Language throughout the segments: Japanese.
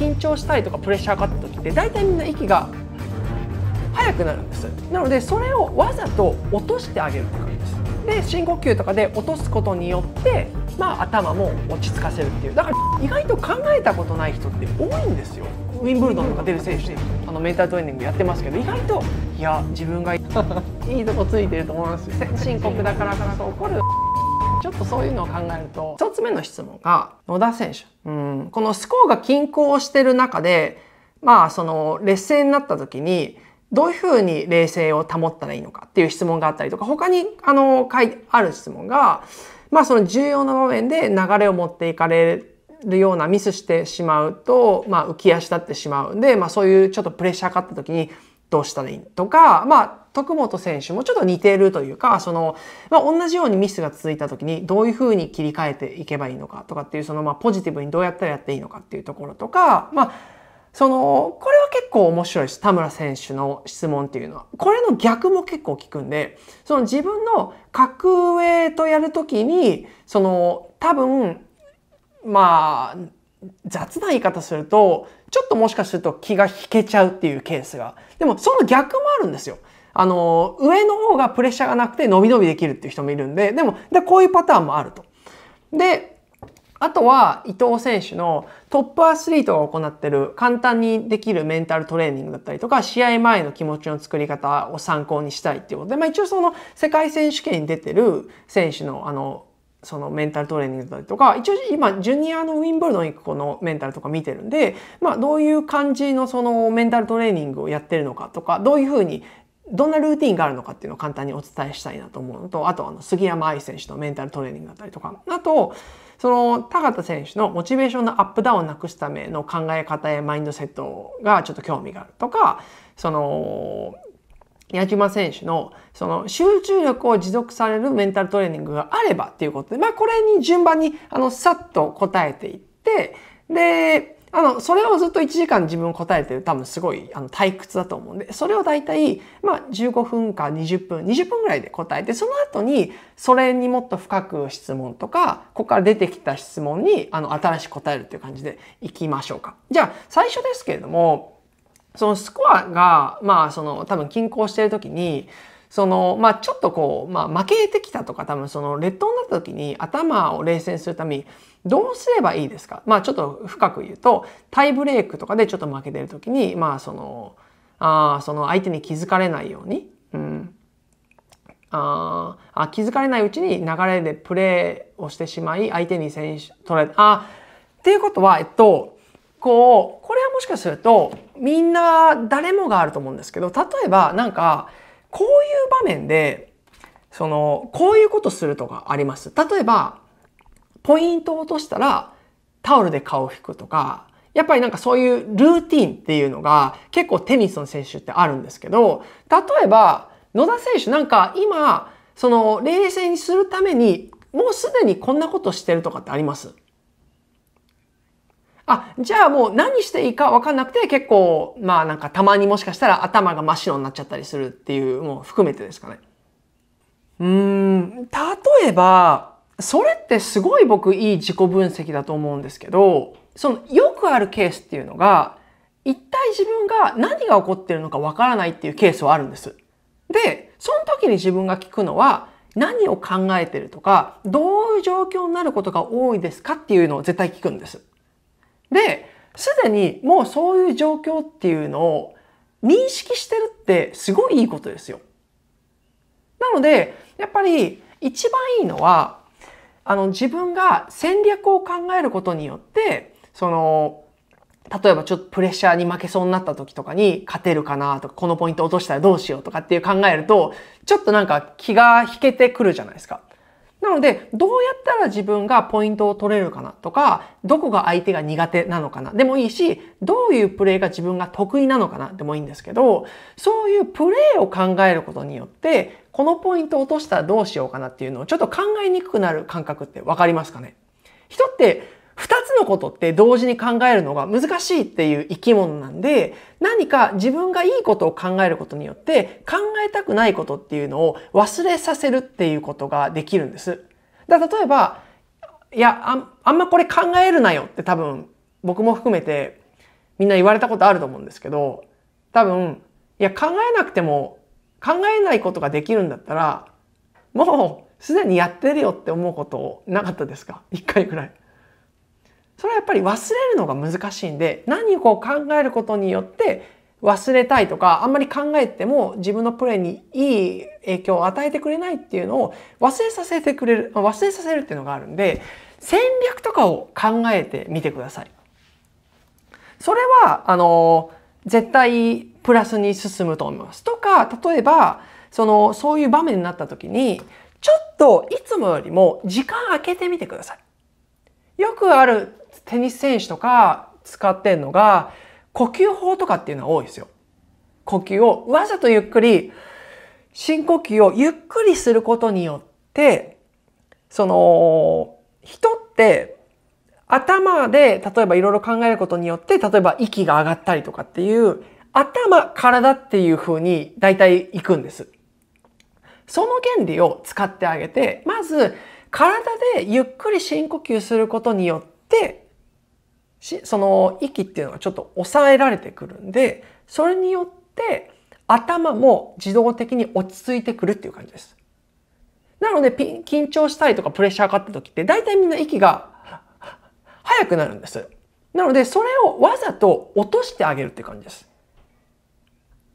緊張したりとかプレッシャーかかった時って大体みんな息が速くなるんですなのでそれをわざと落としてあげるって感じですで深呼吸とかで落とすことによってまあ頭も落ち着かせるっていうだから意外と考えたことない人って多いんですよウィンブルドンとか出る選手あのメンタルトレーニングやってますけど意外といや自分がいいとこついてると思いますよ深刻だからかそ起こるちょっとそういうのを考えると、一つ目の質問が、野田選手。うん、このスコアが均衡してる中で、まあ、その、劣勢になった時に、どういうふうに冷静を保ったらいいのかっていう質問があったりとか、他に、あの、書いてある質問が、まあ、その重要な場面で流れを持っていかれるようなミスしてしまうと、まあ、浮き足立ってしまうんで、まあ、そういうちょっとプレッシャーかかった時に、どうしたらいいとか、まあ、徳本選手もちょっと似てるというか、その、まあ、同じようにミスが続いた時にどういうふうに切り替えていけばいいのかとかっていう、その、まあ、ポジティブにどうやったらやっていいのかっていうところとか、まあ、その、これは結構面白いです。田村選手の質問っていうのは。これの逆も結構聞くんで、その自分の格上とやるときに、その、多分、まあ、雑な言い方すると、ちょっともしかすると気が引けちゃうっていうケースが。でも、その逆もあるんですよ。あの、上の方がプレッシャーがなくて伸び伸びできるっていう人もいるんで、でも、でこういうパターンもあると。で、あとは伊藤選手のトップアスリートが行ってる簡単にできるメンタルトレーニングだったりとか試合前の気持ちの作り方を参考にしたいっていうことで、まあ、一応その世界選手権に出てる選手のあのそのメンタルトレーニングだったりとか一応今ジュニアのウィンブルドン行く子のメンタルとか見てるんで、まあ、どういう感じのそのメンタルトレーニングをやってるのかとかどういうふうにどんなルーティンがあるのかっていうのを簡単にお伝えしたいなと思うのと、あとあの杉山愛選手のメンタルトレーニングだったりとか、あと、その田田選手のモチベーションのアップダウンをなくすための考え方やマインドセットがちょっと興味があるとか、その、矢島選手のその集中力を持続されるメンタルトレーニングがあればっていうことで、まあこれに順番にあのさっと答えていって、で、あの、それをずっと1時間自分を答えてる多分すごいあの退屈だと思うんで、それを大体、まあ15分か20分、20分ぐらいで答えて、その後にそれにもっと深く質問とか、ここから出てきた質問にあの新しく答えるっていう感じでいきましょうか。じゃあ最初ですけれども、そのスコアが、まあその多分均衡してる時に、その、まあ、ちょっとこう、まあ、負けてきたとか、多分その、劣等になった時に頭を冷静にするために、どうすればいいですかまあ、ちょっと深く言うと、タイブレークとかでちょっと負けてる時に、まあ、その、ああ、その相手に気づかれないように、うん。ああ、気づかれないうちに流れでプレーをしてしまい、相手に選手取れ、ああ、っていうことは、えっと、こう、これはもしかすると、みんな誰もがあると思うんですけど、例えばなんか、こういう場面で、その、こういうことするとかあります。例えば、ポイントを落としたら、タオルで顔を拭くとか、やっぱりなんかそういうルーティンっていうのが結構テニスの選手ってあるんですけど、例えば野田選手なんか今、その冷静にするためにもうすでにこんなことしてるとかってありますあ、じゃあもう何していいか分かんなくて結構、まあなんかたまにもしかしたら頭が真っ白になっちゃったりするっていうもう含めてですかね。うん、例えば、それってすごい僕いい自己分析だと思うんですけど、そのよくあるケースっていうのが、一体自分が何が起こってるのかわからないっていうケースはあるんです。で、その時に自分が聞くのは、何を考えてるとか、どういう状況になることが多いですかっていうのを絶対聞くんです。で、すでにもうそういう状況っていうのを認識してるってすごいいいことですよ。なので、やっぱり一番いいのは、あの自分が戦略を考えることによって、その、例えばちょっとプレッシャーに負けそうになった時とかに勝てるかなとか、このポイント落としたらどうしようとかっていう考えると、ちょっとなんか気が引けてくるじゃないですか。なので、どうやったら自分がポイントを取れるかなとか、どこが相手が苦手なのかなでもいいし、どういうプレーが自分が得意なのかなでもいいんですけど、そういうプレーを考えることによって、このポイントを落としたらどうしようかなっていうのをちょっと考えにくくなる感覚ってわかりますかね人って二つのことって同時に考えるのが難しいっていう生き物なんで、何か自分がいいことを考えることによって、考えたくないことっていうのを忘れさせるっていうことができるんです。だ例えば、いやあ、あんまこれ考えるなよって多分、僕も含めてみんな言われたことあると思うんですけど、多分、いや、考えなくても、考えないことができるんだったら、もう、すでにやってるよって思うことなかったですか一回くらい。それはやっぱり忘れるのが難しいんで、何を考えることによって忘れたいとか、あんまり考えても自分のプレーにいい影響を与えてくれないっていうのを忘れさせてくれる、忘れさせるっていうのがあるんで、戦略とかを考えてみてください。それは、あの、絶対プラスに進むと思います。とか、例えば、その、そういう場面になった時に、ちょっといつもよりも時間空けてみてください。よくあるテニス選手とか使ってんのが、呼吸法とかっていうのは多いですよ。呼吸をわざとゆっくり、深呼吸をゆっくりすることによって、その、人って頭で例えばいろいろ考えることによって、例えば息が上がったりとかっていう、頭、体っていう風に大体行くんです。その原理を使ってあげて、まず体でゆっくり深呼吸することによって、し、その息っていうのがちょっと抑えられてくるんで、それによって頭も自動的に落ち着いてくるっていう感じです。なので、緊張したりとかプレッシャーかかった時って、大体みんな息が早くなるんです。なので、それをわざと落としてあげるっていう感じです。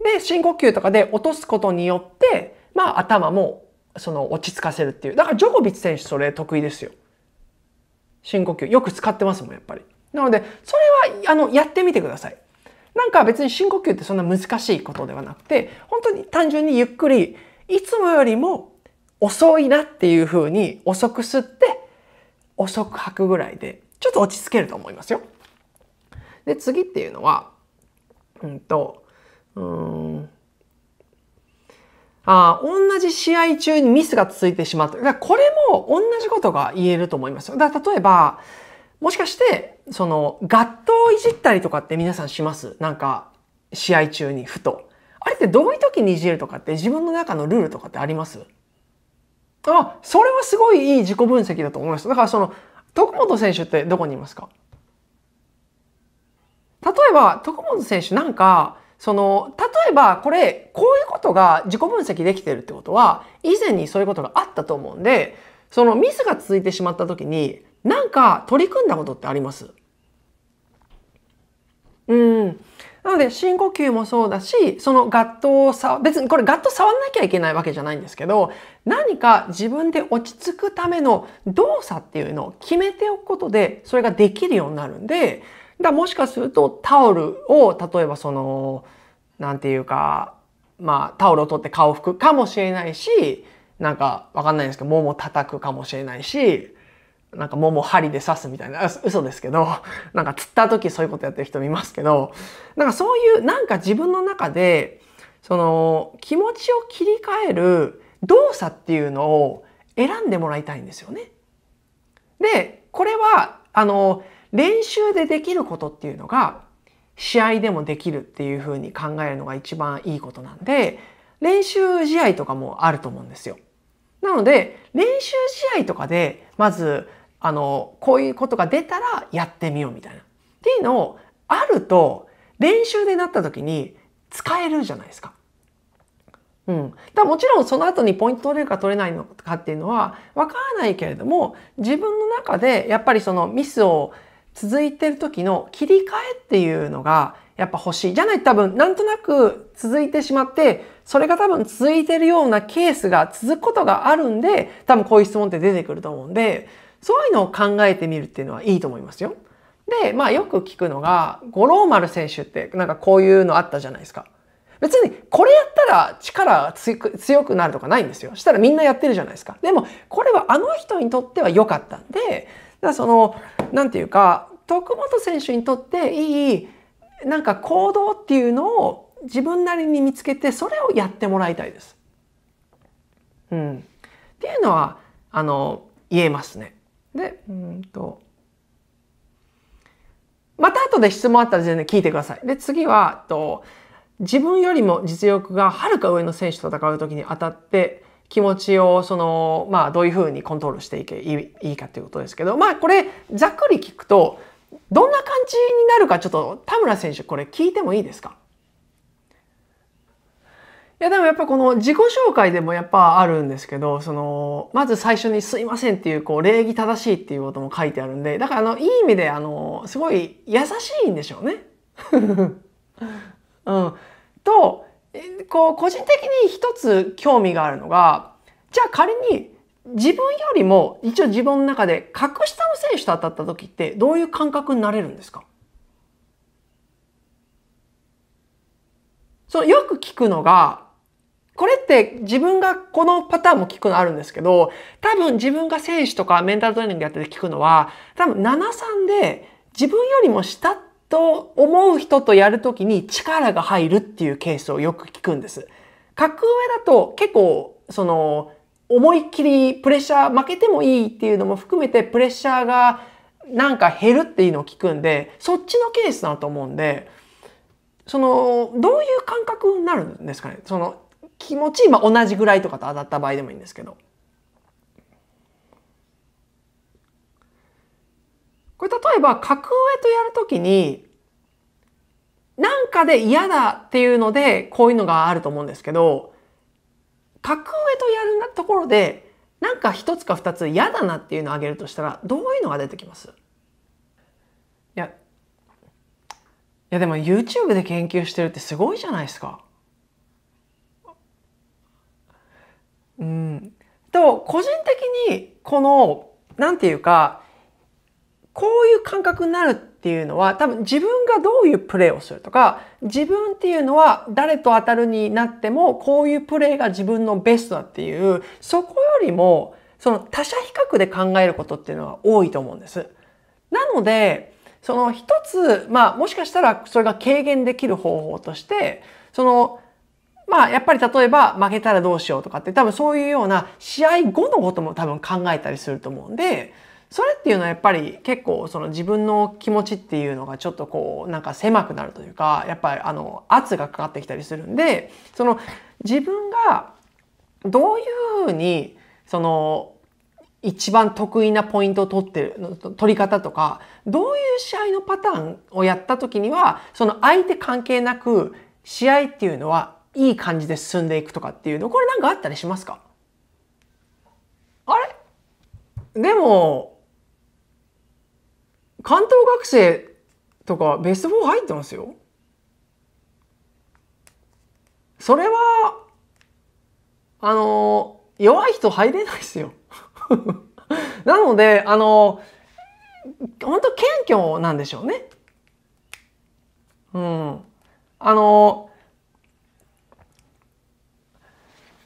で、深呼吸とかで落とすことによって、まあ頭もその落ち着かせるっていう。だからジョコビッチ選手それ得意ですよ。深呼吸。よく使ってますもん、やっぱり。なので、それは、あの、やってみてください。なんか別に深呼吸ってそんな難しいことではなくて、本当に単純にゆっくり、いつもよりも遅いなっていう風に遅く吸って、遅く吐くぐらいで、ちょっと落ち着けると思いますよ。で、次っていうのは、うんと、うん、あ同じ試合中にミスが続いてしまうと。だからこれも同じことが言えると思いますよ。だから例えば、もしかして、その、ガットをいじったりとかって皆さんしますなんか、試合中にふと。あれってどういう時にいじるとかって自分の中のルールとかってありますあ、それはすごいいい自己分析だと思います。だからその、徳本選手ってどこにいますか例えば、徳本選手なんか、その、例えばこれ、こういうことが自己分析できてるってことは、以前にそういうことがあったと思うんで、そのミスが続いてしまった時に、なんか取り組んだことってありますうんなので深呼吸もそうだし、そのガットをさ、別にこれガット触んなきゃいけないわけじゃないんですけど、何か自分で落ち着くための動作っていうのを決めておくことで、それができるようになるんで、だもしかするとタオルを、例えばその、なんていうか、まあタオルを取って顔拭くかもしれないし、なんかわかんないんですけど、もも叩くかもしれないし、なんか桃針で刺すみたいな、嘘ですけど、なんか釣った時そういうことやってる人もいますけど、なんかそういう、なんか自分の中で、その気持ちを切り替える動作っていうのを選んでもらいたいんですよね。で、これは、あの、練習でできることっていうのが、試合でもできるっていうふうに考えるのが一番いいことなんで、練習試合とかもあると思うんですよ。なので、練習試合とかで、まずあの、こういうことが出たらやってみようみたいな。っていうのを、あると、練習でなった時に使えるじゃないですか。うん。だもちろんその後にポイント取れるか取れないのかっていうのはわからないけれども、自分の中でやっぱりそのミスを続いてる時の切り替えっていうのがやっぱ欲しい。じゃないと多分なんとなく続いてしまって、それが多分続いてるようなケースが続くことがあるんで、多分こういう質問って出てくると思うんで、そういうのを考えてみるっていうのはいいと思いますよ。で、まあよく聞くのが、五郎丸選手ってなんかこういうのあったじゃないですか。別にこれやったら力強くなるとかないんですよ。したらみんなやってるじゃないですか。でもこれはあの人にとっては良かったんで、だその、なんていうか、徳本選手にとっていい、なんか行動っていうのを自分なりに見つけて、それをやってもらいたいです。うん。っていうのは、あの、言えますね。で、うんと、また後で質問あったら全然聞いてください。で、次は、と、自分よりも実力がはるか上の選手と戦う時に当たって気持ちをそのまあどういうふうにコントロールしていけいいかということですけどまあこれざっくり聞くとどんな感じになるかちょっと田村選手これ聞いてもいいですかいやでもやっぱこの自己紹介でもやっぱあるんですけど、その、まず最初にすいませんっていう、こう、礼儀正しいっていうことも書いてあるんで、だからあの、いい意味であの、すごい優しいんでしょうね。うん。と、こう、個人的に一つ興味があるのが、じゃあ仮に自分よりも一応自分の中で格下の選手と当たった時ってどういう感覚になれるんですかそのよく聞くのが、これって自分がこのパターンも聞くのあるんですけど、多分自分が選手とかメンタルトレーニングやってて聞くのは、多分7-3で自分よりも下と思う人とやるときに力が入るっていうケースをよく聞くんです。格上だと結構、その、思いっきりプレッシャー負けてもいいっていうのも含めてプレッシャーがなんか減るっていうのを聞くんで、そっちのケースだと思うんで、その、どういう感覚になるんですかねその、気持ち、まあ、同じぐらいとかと当たった場合でもいいんですけどこれ例えば格上とやるときになんかで嫌だっていうのでこういうのがあると思うんですけど格上とやるところでなんか一つか二つ嫌だなっていうのをあげるとしたらどういうのが出てきますいやいやでも YouTube で研究してるってすごいじゃないですか。うん。と、個人的に、この、なんていうか、こういう感覚になるっていうのは、多分自分がどういうプレーをするとか、自分っていうのは誰と当たるになっても、こういうプレーが自分のベストだっていう、そこよりも、その他者比較で考えることっていうのは多いと思うんです。なので、その一つ、まあもしかしたらそれが軽減できる方法として、そのまあ、やっぱり例えば負けたらどうしようとかって多分そういうような試合後のことも多分考えたりすると思うんで、それっていうのはやっぱり結構その自分の気持ちっていうのがちょっとこうなんか狭くなるというか、やっぱりあの圧がかかってきたりするんで、その自分がどういうふうにその一番得意なポイントを取ってる、取り方とか、どういう試合のパターンをやった時には、その相手関係なく試合っていうのはいい感じで進んでいくとかっていうの、これなんかあったりしますかあれでも、関東学生とかベスト4入ってますよ。それは、あの、弱い人入れないですよ。なので、あの、本当謙虚なんでしょうね。うん。あの、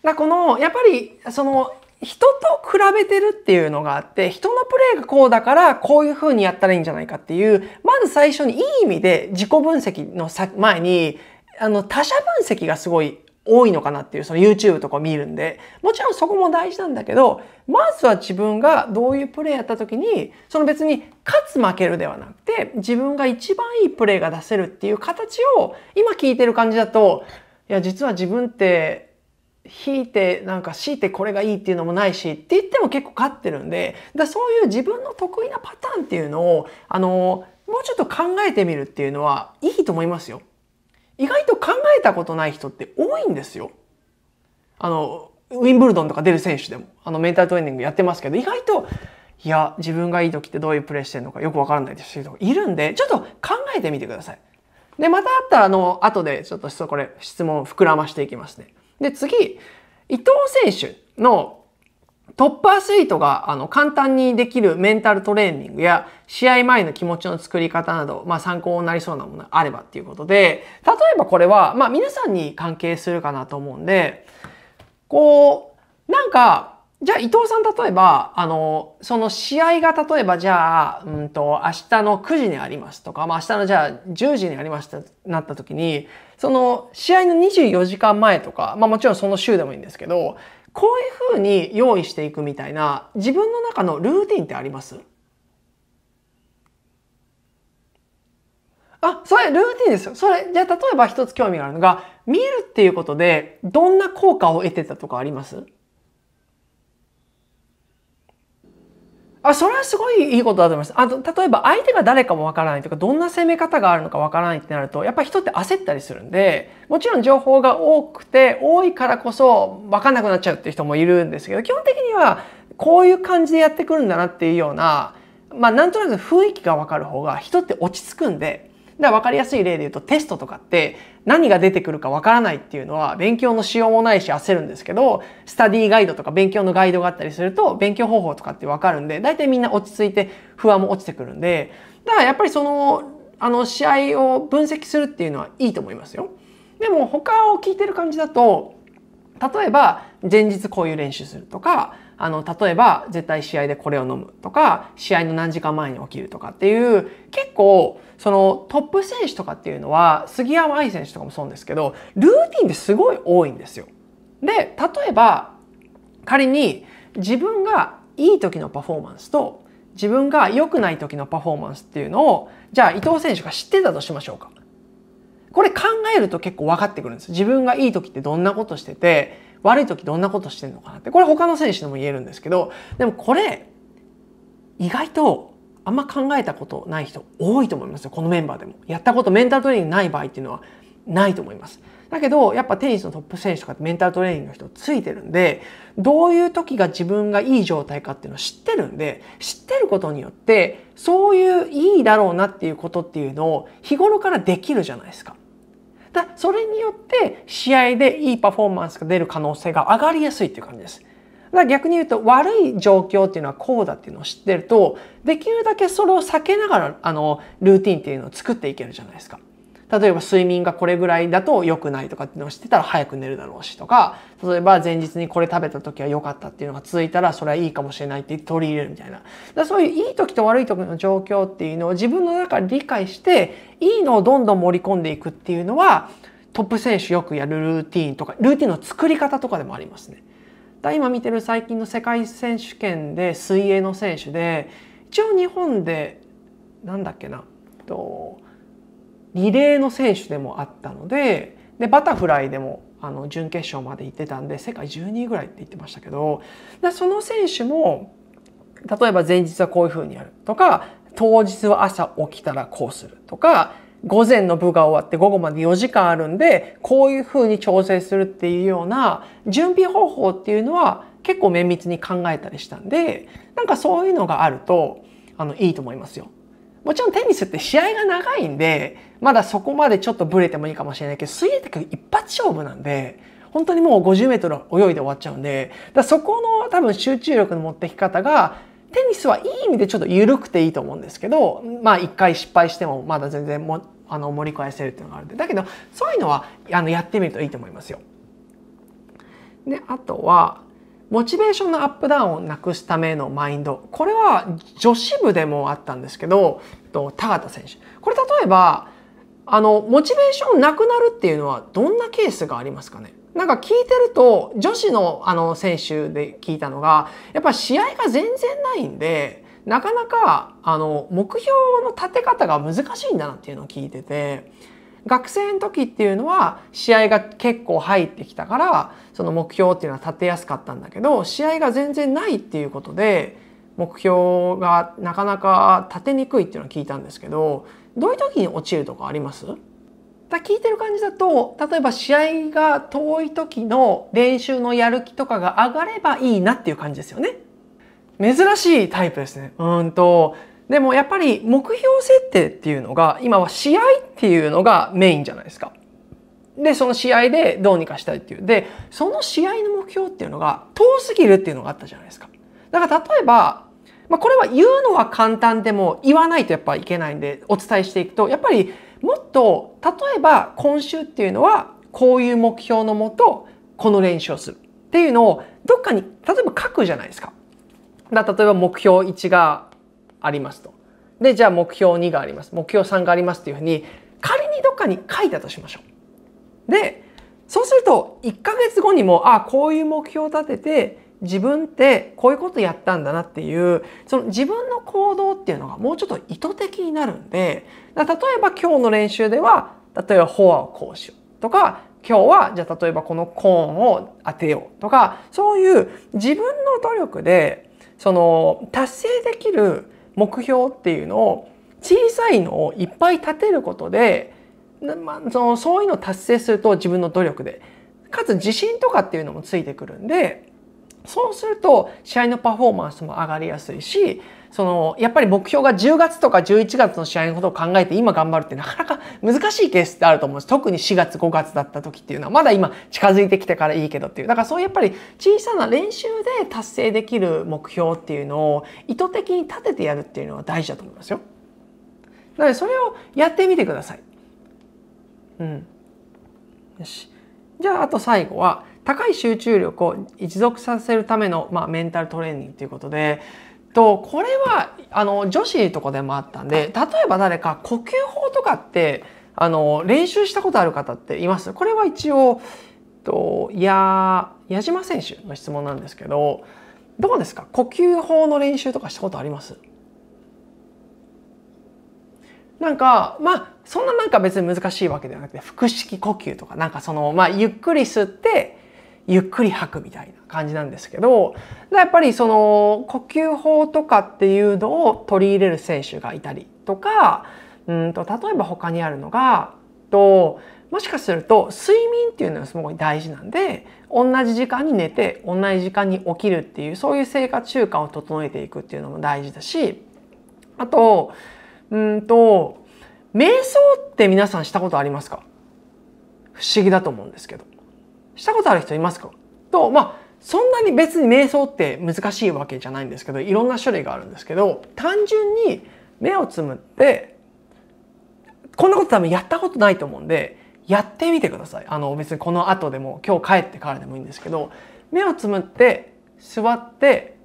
だこのやっぱりその人と比べてるっていうのがあって人のプレーがこうだからこういう風にやったらいいんじゃないかっていうまず最初にいい意味で自己分析の前にあの他者分析がすごい多いのかなっていうその YouTube とか見るんでもちろんそこも大事なんだけどまずは自分がどういうプレーやった時にその別に勝つ負けるではなくて自分が一番いいプレーが出せるっていう形を今聞いてる感じだといや実は自分って引いてなんか強いてこれがいいっていうのもないしって言っても結構勝ってるんでだそういう自分の得意なパターンっていうのをあのもうちょっと考えてみるっていうのはいいと思いますよ。意外と考えたことない人って多いんですよ。あのウィンブルドンとか出る選手でもあのメンタルトレーニングやってますけど意外といや自分がいい時ってどういうプレーしてるのかよく分からないですけどいるんでちょっと考えてみてください。でまたあったらあの後でちょっとこれ質問膨らましていきますね。で、次、伊藤選手のトップアスリートがあの簡単にできるメンタルトレーニングや試合前の気持ちの作り方など、まあ、参考になりそうなものがあればっていうことで、例えばこれは、まあ、皆さんに関係するかなと思うんで、こう、なんかじゃあ伊藤さん例えば、あの、その試合が例えばじゃあ、うんと、明日の9時にありますとか、まあ明日のじゃあ10時にありましたなった時に、その試合の24時間前とか、まあもちろんその週でもいいんですけど、こういうふうに用意していくみたいな自分の中のルーティンってありますあ、それルーティンですよ。それ、じゃあ例えば一つ興味があるのが、見るっていうことでどんな効果を得てたとかありますあそれはすごいいいことだと思います。あと例えば相手が誰かもわからないとかどんな攻め方があるのかわからないってなるとやっぱり人って焦ったりするんでもちろん情報が多くて多いからこそわかんなくなっちゃうっていう人もいるんですけど基本的にはこういう感じでやってくるんだなっていうようなまあなんとなく雰囲気がわかる方が人って落ち着くんでだから分かりやすい例で言うとテストとかって何が出てくるか分からないっていうのは勉強のしようもないし焦るんですけど、スタディガイドとか勉強のガイドがあったりすると勉強方法とかって分かるんで、大体みんな落ち着いて不安も落ちてくるんで、だからやっぱりその、あの試合を分析するっていうのはいいと思いますよ。でも他を聞いてる感じだと、例えば前日こういう練習するとか、あの、例えば絶対試合でこれを飲むとか、試合の何時間前に起きるとかっていう、結構、そのトップ選手とかっていうのは、杉山愛選手とかもそうですけど、ルーティンってすごい多いんですよ。で、例えば、仮に自分がいい時のパフォーマンスと、自分が良くない時のパフォーマンスっていうのを、じゃあ伊藤選手が知ってたとしましょうか。これ考えると結構分かってくるんです。自分がいい時ってどんなことしてて、悪い時どんなことしてんのかなって、これ他の選手でも言えるんですけど、でもこれ、意外とあんま考えたことない人多いと思いますよ。このメンバーでも。やったことメンタルトレーニングない場合っていうのはないと思います。だけど、やっぱテニスのトップ選手とかってメンタルトレーニングの人ついてるんで、どういう時が自分がいい状態かっていうのを知ってるんで、知ってることによって、そういういいだろうなっていうことっていうのを日頃からできるじゃないですか。だそれによって試合でいいパフォーマンスが出る可能性が上がりやすいっていう感じです。だから逆に言うと悪い状況っていうのはこうだっていうのを知ってるとできるだけそれを避けながらあのルーティンっていうのを作っていけるじゃないですか。例えば睡眠がこれぐらいだと良くないとかっていうのを知ってたら早く寝るだろうしとか、例えば前日にこれ食べた時は良かったっていうのが続いたらそれはいいかもしれないって取り入れるみたいな。だそういういい時と悪い時の状況っていうのを自分の中で理解して、いいのをどんどん盛り込んでいくっていうのは、トップ選手よくやるルーティンとか、ルーティンの作り方とかでもありますね。だ今見てる最近の世界選手権で水泳の選手で、一応日本で、なんだっけな、と、リレーの選手でもあったのででバタフライでもあの準決勝まで行ってたんで世界12位ぐらいって言ってましたけどその選手も例えば前日はこういう風にやるとか当日は朝起きたらこうするとか午前の部が終わって午後まで4時間あるんでこういう風に調整するっていうような準備方法っていうのは結構綿密に考えたりしたんでなんかそういうのがあるとあのいいと思いますよ。もちろんテニスって試合が長いんで、まだそこまでちょっとブレてもいいかもしれないけど、水泳って一発勝負なんで、本当にもう50メートル泳いで終わっちゃうんで、だそこの多分集中力の持ってき方が、テニスはいい意味でちょっと緩くていいと思うんですけど、まあ一回失敗してもまだ全然も、あの、盛り返せるっていうのがあるんで。だけど、そういうのは、あの、やってみるといいと思いますよ。で、あとは、モチベーションのアップダウンをなくすためのマインド。これは女子部でもあったんですけど、と田畑選手。これ例えば、あの、モチベーションなくなるっていうのはどんなケースがありますかねなんか聞いてると、女子のあの選手で聞いたのが、やっぱ試合が全然ないんで、なかなか、あの、目標の立て方が難しいんだなっていうのを聞いてて、学生の時っていうのは試合が結構入ってきたからその目標っていうのは立てやすかったんだけど試合が全然ないっていうことで目標がなかなか立てにくいっていうのは聞いたんですけどどういう時に落ちるとかありますだ聞いてる感じだと例えば試合が遠い時の練習のやる気とかが上がればいいなっていう感じですよね。珍しいタイプですね。うんとでもやっぱり目標設定っていうのが今は試合っていうのがメインじゃないですか。で、その試合でどうにかしたいっていう。で、その試合の目標っていうのが遠すぎるっていうのがあったじゃないですか。だから例えば、まあ、これは言うのは簡単でも言わないとやっぱいけないんでお伝えしていくと、やっぱりもっと、例えば今週っていうのはこういう目標のもと、この練習をするっていうのをどっかに、例えば書くじゃないですか。だ例えば目標1がありますと。で、じゃあ目標2があります。目標3がありますっていうふうに、仮にどっかに書いたとしましょう。でそうすると1ヶ月後にもあこういう目標を立てて自分ってこういうことやったんだなっていうその自分の行動っていうのがもうちょっと意図的になるんで例えば今日の練習では例えばフォアをこうしようとか今日はじゃあ例えばこのコーンを当てようとかそういう自分の努力でその達成できる目標っていうのを小さいのをいっぱい立てることでまあ、そのそういうのを達成すると自分の努力でかつ自信とかっていうのもついてくるんでそうすると試合のパフォーマンスも上がりやすいしそのやっぱり目標が10月とか11月の試合のことを考えて今頑張るってなかなか難しいケースってあると思うんです特に4月5月だった時っていうのはまだ今近づいてきてからいいけどっていうだからそういうやっぱり小さな練習で達成できる目標っていうのを意図的に立ててやるっていうのは大事だと思いますよ。なのでそれをやってみてください。うん。よし。じゃあ、あと最後は、高い集中力を一続させるための、まあ、メンタルトレーニングということで、と、これは、あの、女子とかでもあったんで、例えば誰か呼吸法とかって、あの、練習したことある方っていますこれは一応、と、や、矢島選手の質問なんですけど、どうですか呼吸法の練習とかしたことありますなんか、まあ、そんななんか別に難しいわけではなくて、腹式呼吸とか、なんかその、まあ、ゆっくり吸って、ゆっくり吐くみたいな感じなんですけど、やっぱりその呼吸法とかっていうのを取り入れる選手がいたりとか、うんと、例えば他にあるのが、と、もしかすると睡眠っていうのはすごい大事なんで、同じ時間に寝て、同じ時間に起きるっていう、そういう生活習慣を整えていくっていうのも大事だし、あと、うんと、瞑想って皆さんしたことありますか不思議だと思うんですけど。したことある人いますかと、まあ、そんなに別に瞑想って難しいわけじゃないんですけど、いろんな種類があるんですけど、単純に目をつむって、こんなこと多分やったことないと思うんで、やってみてください。あの、別にこの後でも、今日帰ってからでもいいんですけど、目をつむって、座って、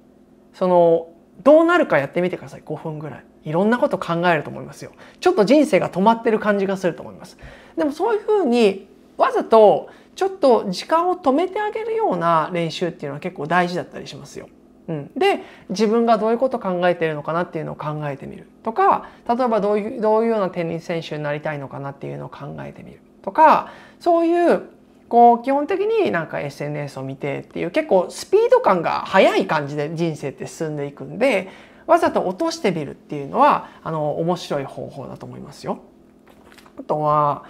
その、どうなるかやってみてください。5分ぐらい。いろんなこと考えると思いますよ。ちょっと人生が止まってる感じがすると思います。でもそういうふうにわざとちょっと時間を止めてあげるような練習っていうのは結構大事だったりしますよ。うん、で自分がどういうこと考えてるのかなっていうのを考えてみるとか例えばどういうどういうようなテニス選手になりたいのかなっていうのを考えてみるとかそういうこう基本的になんか SNS を見てっていう結構スピード感が速い感じで人生って進んでいくんでわざと落としてみるっていうのはあの面白い方法だと思いますよ。あとは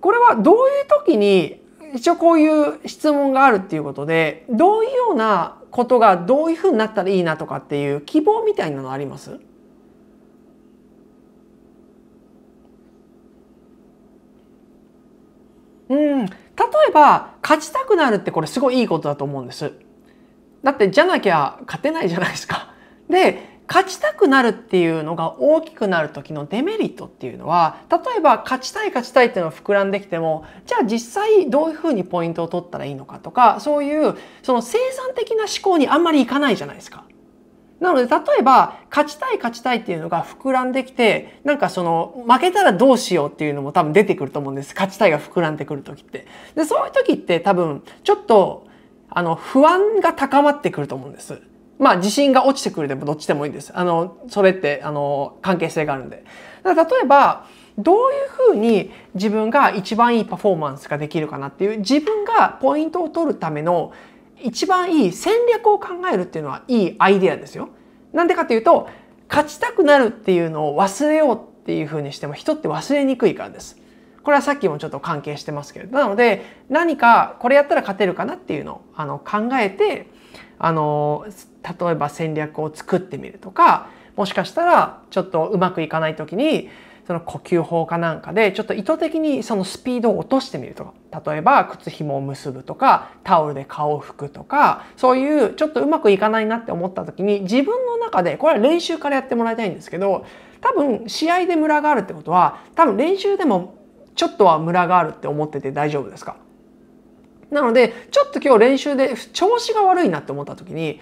これはどういう時に一応こういう質問があるっていうことでどういうようなことがどういうふうになったらいいなとかっていう希望みたいなのありますうん例えば勝ちたくなるってこれすごいいいことだと思うんです。だってじゃなきゃ勝てないじゃないですか。で勝ちたくなるっていうのが大きくなる時のデメリットっていうのは例えば勝ちたい勝ちたいっていうのが膨らんできてもじゃあ実際どういうふうにポイントを取ったらいいのかとかそういうその生産的な思考にあんまりいかないじゃないですか。なので、例えば、勝ちたい勝ちたいっていうのが膨らんできて、なんかその、負けたらどうしようっていうのも多分出てくると思うんです。勝ちたいが膨らんでくる時って。で、そういう時って多分、ちょっと、あの、不安が高まってくると思うんです。まあ自信が落ちてくるでもどっちでもいいんです。あの、それって、あの、関係性があるんで。だから例えば、どういうふうに自分が一番いいパフォーマンスができるかなっていう、自分がポイントを取るための一番いい戦略を考えるっていうのはいいアイデアですよ。なんでかというと、勝ちたくなるっていうのを忘れようっていうふうにしても人って忘れにくいからです。これはさっきもちょっと関係してますけど、なので何かこれやったら勝てるかなっていうのをあの考えて、あの例えば戦略を作ってみるとかもしかしたらちょっとうまくいかない時にその呼吸法かなんかでちょっと意図的にそのスピードを落としてみるとか例えば靴紐を結ぶとかタオルで顔を拭くとかそういうちょっとうまくいかないなって思った時に自分の中でこれは練習からやってもらいたいんですけど多分試合でムラがあるってことは多分練習でもちょっとはムラがあるって思ってて大丈夫ですかなのでちょっと今日練習で調子が悪いなって思った時に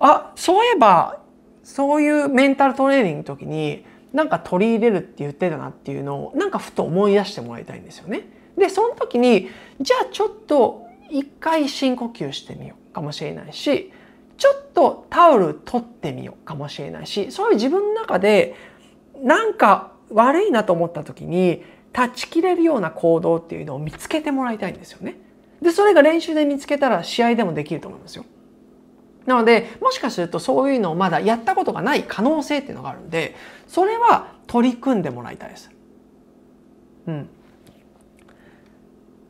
あそういえばそういうメンタルトレーニングの時になんか取り入れるって言ってたなっていうのをなんかふと思い出してもらいたいんですよね。でその時にじゃあちょっと一回深呼吸してみようかもしれないしちょっとタオル取ってみようかもしれないしそういう自分の中でなんか悪いなと思った時に断ち切れるような行動っていうのを見つけてもらいたいんですよね。で、それが練習で見つけたら試合でもできると思いますよ。なので、もしかするとそういうのをまだやったことがない可能性っていうのがあるんで、それは取り組んでもらいたいです。うん。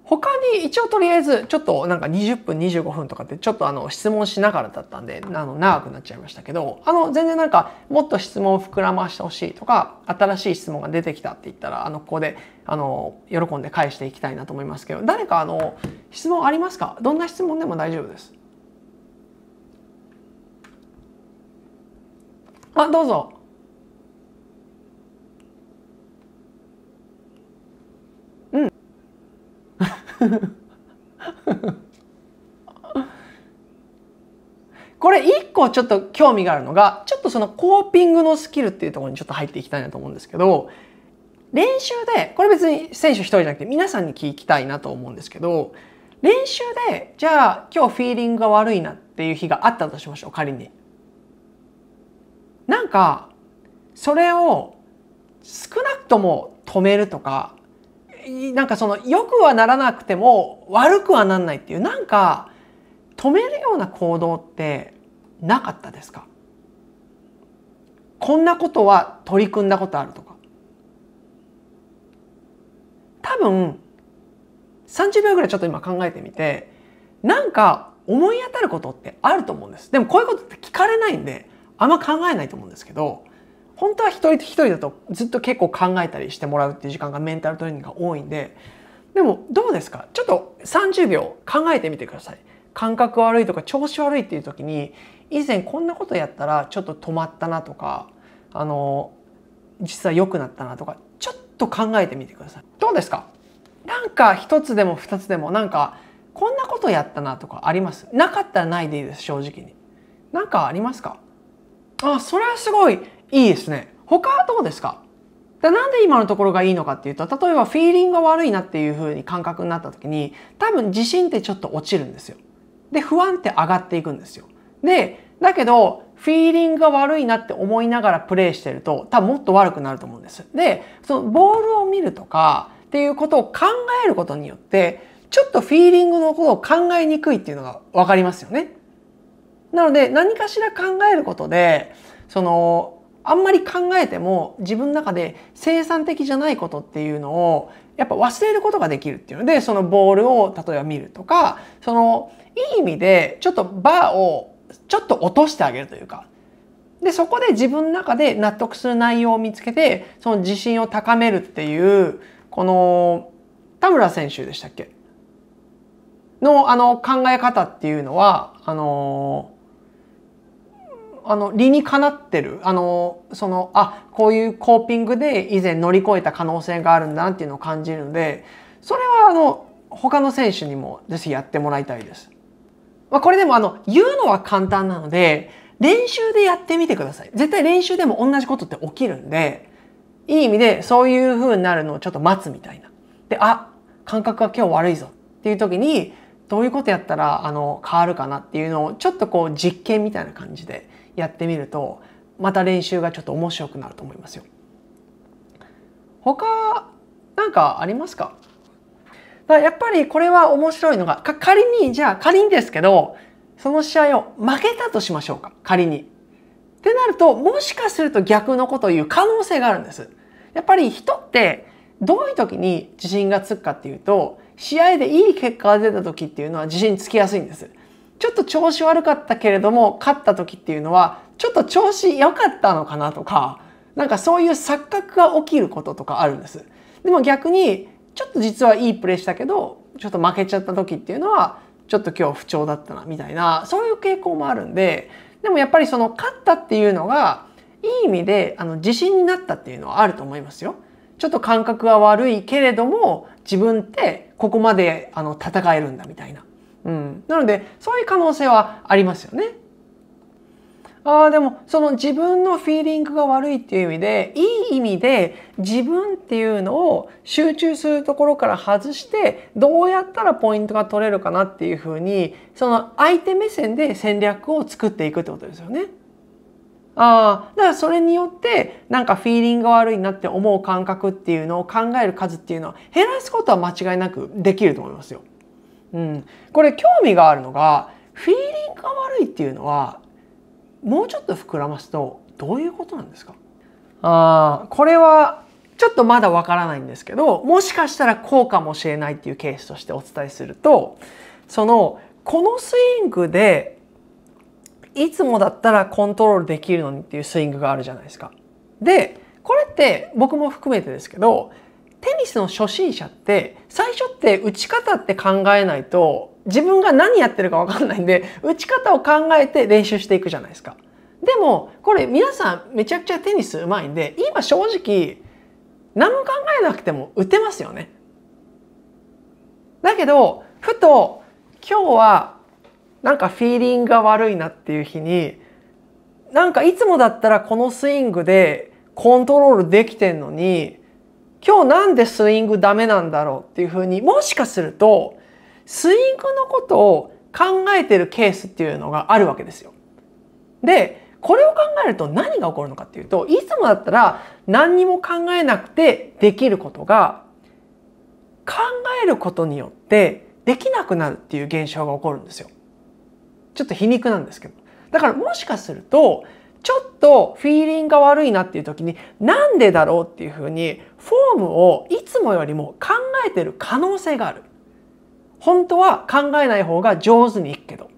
他に一応とりあえずちょっとなんか20分25分とかってちょっとあの質問しながらだったんであの長くなっちゃいましたけどあの全然なんかもっと質問を膨らましてほしいとか新しい質問が出てきたって言ったらあのここであの喜んで返していきたいなと思いますけど誰かあの質問ありますかどんな質問でも大丈夫です。あどうぞ これ一個ちょっと興味があるのが、ちょっとそのコーピングのスキルっていうところにちょっと入っていきたいなと思うんですけど、練習で、これ別に選手一人じゃなくて皆さんに聞きたいなと思うんですけど、練習で、じゃあ今日フィーリングが悪いなっていう日があったとしましょう、仮に。なんか、それを少なくとも止めるとか、なんかその良くはならなくても悪くはなんないっていうなんか止めるような行動ってなかったですかこんなことは取り組んだことあるとか多分30秒ぐらいちょっと今考えてみてなんか思い当たることってあると思うんですでもこういうことって聞かれないんであんま考えないと思うんですけど本当は一人一人だとずっと結構考えたりしてもらうっていう時間がメンタルトレーニングが多いんで、でもどうですかちょっと30秒考えてみてください。感覚悪いとか調子悪いっていう時に、以前こんなことやったらちょっと止まったなとか、あの、実は良くなったなとか、ちょっと考えてみてください。どうですかなんか一つでも二つでもなんかこんなことやったなとかありますなかったらないでいいです、正直に。なんかありますかあ、それはすごいいいですね。他はどうですかなんで今のところがいいのかっていうと、例えばフィーリングが悪いなっていう風に感覚になった時に、多分自信ってちょっと落ちるんですよ。で、不安って上がっていくんですよ。で、だけど、フィーリングが悪いなって思いながらプレイしてると、多分もっと悪くなると思うんです。で、そのボールを見るとかっていうことを考えることによって、ちょっとフィーリングのことを考えにくいっていうのが分かりますよね。なので、何かしら考えることで、その、あんまり考えても自分の中で生産的じゃないことっていうのをやっぱ忘れることができるっていうのでそのボールを例えば見るとかそのいい意味でちょっとバーをちょっと落としてあげるというかでそこで自分の中で納得する内容を見つけてその自信を高めるっていうこの田村選手でしたっけのあの考え方っていうのはあのあの理にかなってるあのそのあこういうコーピングで以前乗り越えた可能性があるんだなっていうのを感じるのでそれはあの他の選手にもぜひやってもらいたいです。まあ、これでもあの言うのは簡単なので練習でやってみてください。絶対練習でも同じことって起きるんでいい意味でそういう風になるのをちょっと待つみたいな。であ感覚が今日悪いぞっていう時にどういうことやったらあの変わるかなっていうのをちょっとこう実験みたいな感じでやってみるとまた練習がちょっと面白くなると思いますよ。他なんかありますかだやっぱりこれは面白いのが仮にじゃあ仮にですけどその試合を負けたとしましょうか仮に。ってなるともしかすると逆のことを言う可能性があるんです。やっぱり人ってどういう時に自信がつくかっていうと試合でいい結果が出た時っていうのは自信つきやすいんです。ちょっと調子悪かったけれども勝った時っていうのはちょっと調子良かったのかなとかなんかそういう錯覚が起きることとかあるんです。でも逆にちょっと実はいいプレーしたけどちょっと負けちゃった時っていうのはちょっと今日不調だったなみたいなそういう傾向もあるんででもやっぱりその勝ったっていうのがいい意味であの自信になったっていうのはあると思いますよ。ちょっと感覚は悪いけれども自分ってここまであの戦えるんだみたいな。うん、なのでそういう可能性はありますよね。ああでもその自分のフィーリングが悪いっていう意味でいい意味で自分っていうのを集中するところから外してどうやったらポイントが取れるかなっていうふうにその相手目線で戦略を作っていくってことですよね。ああ、だからそれによってなんかフィーリングが悪いなって思う感覚っていうのを考える数っていうのは減らすことは間違いなくできると思いますよ。うん、これ興味があるのがフィーリングが悪いっていうのはもうちょっと膨らますとどういうことなんですかあこれはちょっとまだわからないんですけどもしかしたらこうかもしれないっていうケースとしてお伝えするとそのこのスイングでいつもだったらコントロールできるのにっていうスイングがあるじゃないですか。でこれって僕も含めてですけどテニスの初心者って最初って打ち方って考えないと自分が何やってるか分かんないんで打ち方を考えて練習していくじゃないですか。でもこれ皆さんめちゃくちゃテニスうまいんで今正直何も考えなくても打てますよね。だけどふと今日はなんかフィーリングが悪いなっていう日になんかいつもだったらこのスイングでコントロールできてんのに今日なんでスイングダメなんだろうっていうふうにもしかするとスイングのことを考えてるケースっていうのがあるわけですよ。でこれを考えると何が起こるのかっていうといつもだったら何にも考えなくてできることが考えることによってできなくなるっていう現象が起こるんですよ。ちょっと皮肉なんですけど。だからもしかするとちょっとフィーリングが悪いなっていう時になんでだろうっていうふうにフォームをいつもよりも考えてる可能性がある。本当は考えない方が上手にいくけど。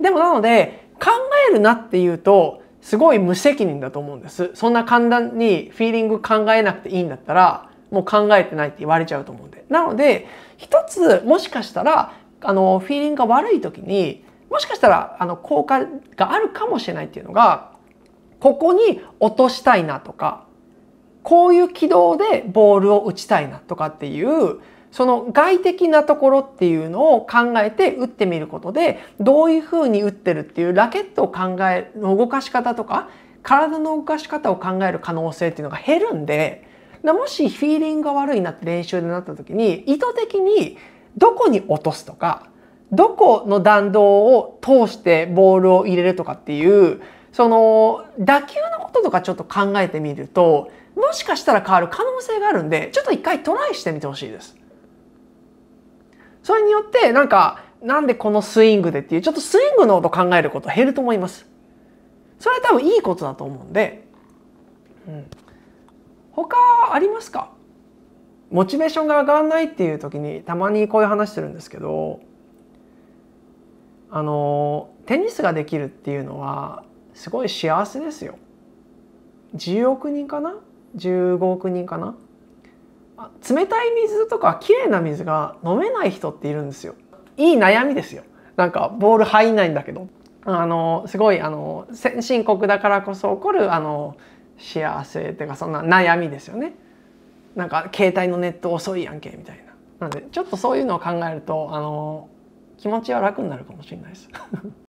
でもなので考えるなっていうとすごい無責任だと思うんです。そんな簡単にフィーリング考えなくていいんだったらもう考えてないって言われちゃうと思うんで。なので一つもしかしたらあのフィーリングが悪い時にもしかしたらあの効果があるかもしれないっていうのがここに落としたいなとかこういう軌道でボールを打ちたいなとかっていうその外的なところっていうのを考えて打ってみることでどういうふうに打ってるっていうラケットを考えの動かし方とか体の動かし方を考える可能性っていうのが減るんでもしフィーリングが悪いなって練習でなった時に意図的にどこに落とすとかどこの弾道を通してボールを入れるとかっていうその打球のこととかちょっと考えてみるともしかしたら変わる可能性があるんでちょっと一回トライしてみてほしいです。それによってなんかなんでこのスイングでっていうちょっとスイングの音考えること減ると思います。それは多分いいことだと思うんで、うん、他ありますかモチベーションが上がらないっていう時にたまにこういう話してるんですけどあのテニスができるっていうのはすごい幸せですよ。10億人かな15億人かな冷たい水とか綺麗な水が飲めない人っているんですよ。いい悩みですよ。なんかボール入んないんだけど。あのすごいあの先進国だからこそ起こるあの幸せっていうかそんな悩みですよね。なんか携帯のネット遅いやんけみたいな。なんでちょっとそういうのを考えるとあの気持ちは楽になるかもしれないです。